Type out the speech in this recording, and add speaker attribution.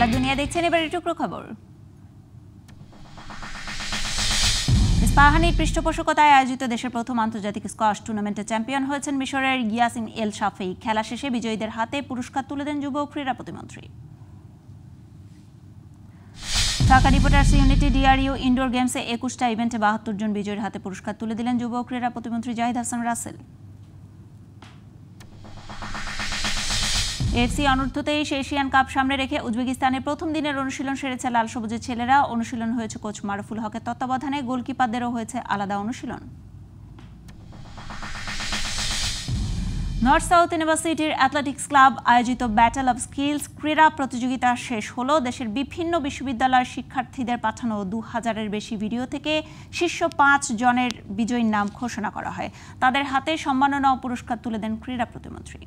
Speaker 1: খেলা দুনিয়া দেখছেন এবার টুকরো খবর স্পাহানির পৃষ্ঠপোষকতায় আয়োজিত দেশের প্রথম আন্তর্জাতিক স্কোয়াশ টুর্নামেন্টে চ্যাম্পিয়ন হয়েছেন মিশরের গিয়াসিম এল শাফেই খেলা শেষে বিজয়ীদের হাতে পুরস্কার তুলে দেন যুব ক্রীড়া প্রতিমন্ত্রী Dhaka reporters unity DRU indoor গেমসে একুশটা ইভেন্টে বাহাত্তর জন বিজয়ীর হাতে পুরস্কার তুলে দিলেন যুব ক্রীড়া প্রতিমন্ত্রী জাহিদ হাসান রাসেল এফসি অনূর্ধ্ব এশিয়ান কাপ সামনে রেখে উজবেকিস্তানের প্রথম দিনের অনুশীলন সেরেছে লাল সবুজের ছেলেরা অনুশীলন হয়েছে কোচ মারুফুল হকের তত্ত্বাবধানে গোলকিপারদেরও হয়েছে আলাদা অনুশীলন নর্থ সাউথ ইউনিভার্সিটির অ্যাথলেটিক্স ক্লাব আয়োজিত ব্যাটেল অব স্কিলস ক্রীড়া প্রতিযোগিতা শেষ হলো দেশের বিভিন্ন বিশ্ববিদ্যালয়ের শিক্ষার্থীদের পাঠানো দু হাজারের বেশি ভিডিও থেকে শীর্ষ পাঁচ জনের বিজয়ীর নাম ঘোষণা করা হয় তাদের হাতে সম্মাননা ও পুরস্কার তুলে দেন ক্রীড়া প্রতিমন্ত্রী